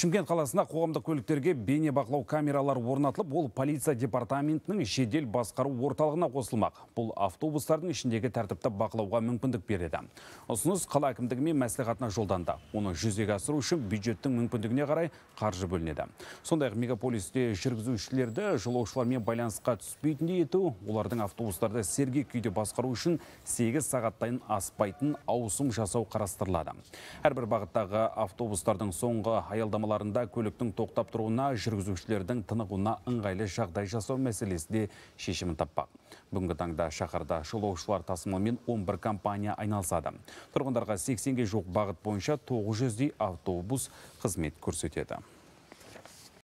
Шымкент қаласында қоғамдық көліктерге бейнебақылау камералар орнатылып, ол полиция департаментінің жедел басқару орталығына қосылмақ. Бұл автобустардың ішіндегі тәртіпті бақылауға мүмкіндік береді. Ұсыныс қала әкімдігі мен мәслихатына жолданды. Оны жүзеге асыру үшін бюджеттің мүмкіндігіне қарай қаржы бөлінеді. Сондай-ақ мегаполисте жүргізушілерді жолаушылармен байланысқа түспейтіндей ету, олардың автобустарды сергек күйде басқару үшін 8 сағаттайын аспайтын ауысым жасау қарастырылады. Әрбір бағыттағы автобустардың соңғы аялдамалары қозғалысаларында көліктің тоқтап тұруына жүргізушілердің тынығуына ыңғайлы жағдай жасау мәселесі де шешімін таппақ бүгінгі таңда шаһарда жолаушылар тасымалымен 11 компания айналысады тұрғындарға 80-ге жоқ бағыт бойынша 900-дей автобус қызмет көрсетеді